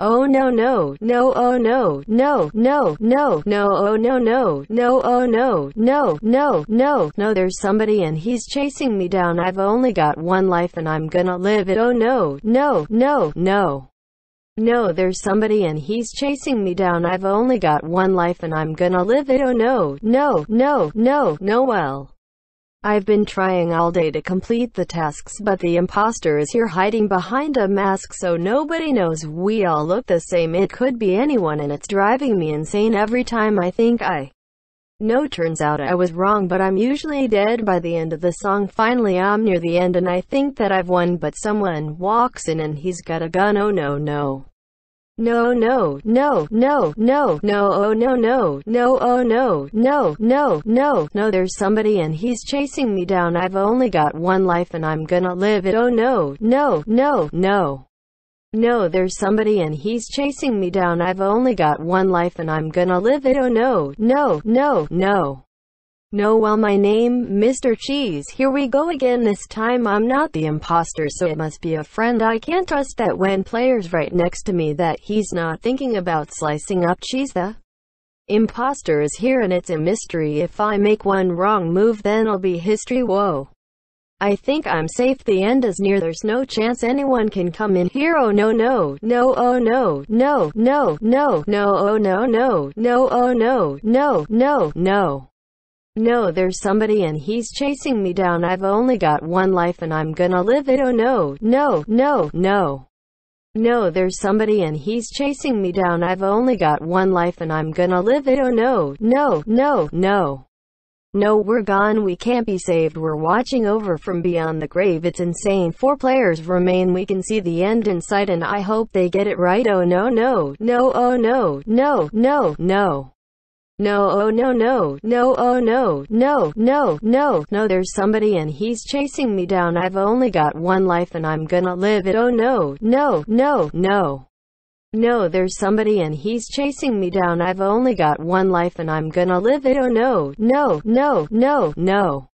Oh no no no oh no no no no no oh no no no oh no no no no no there's somebody and he's chasing me down I've only got one life and I'm gonna live it oh no no no no no there's somebody and he's chasing me down I've only got one life and I'm gonna live it oh no no no no no well I've been trying all day to complete the tasks but the imposter is here hiding behind a mask so nobody knows we all look the same it could be anyone and it's driving me insane every time I think I no, turns out I was wrong but I'm usually dead by the end of the song finally I'm near the end and I think that I've won but someone walks in and he's got a gun oh no no. No, no, no, no, no, no, oh no, no, no, oh no, no, no, no, no, there's somebody and he's chasing me down. I've only got one life and I'm gonna live it. Oh no, no, no, no. No, there's somebody and he's chasing me down. I've only got one life and I'm gonna live it. Oh no, no, no, no. No, well my name, Mr. Cheese. Here we go again this time I'm not the imposter so it must be a friend I can't trust that when player's right next to me that he's not thinking about slicing up cheese the imposter is here and it's a mystery if I make one wrong move then I'll be history whoa. I think I'm safe the end is near there's no chance anyone can come in here oh no no no oh no no no no no oh no no no oh no no no no no no, there's somebody and he's chasing me down. I've only got one life and I'm gonna live it. Oh no, no, no, no. No, there's somebody and he's chasing me down. I've only got one life and I'm gonna live it. Oh no, no, no, no. No, we're gone, we can't be saved, we're watching over from beyond the grave, it's insane. Four players remain, we can see the end in sight and I hope they get it right. Oh no, no, no, oh no, no, no, no. No, oh no, no, no, oh no, no, no, no, no, there's somebody and he's chasing me down. I've only got one life and I'm gonna live it. Oh no, no, no, no. No, there's somebody and he's chasing me down. I've only got one life and I'm gonna live it. Oh no, no, no, no, no.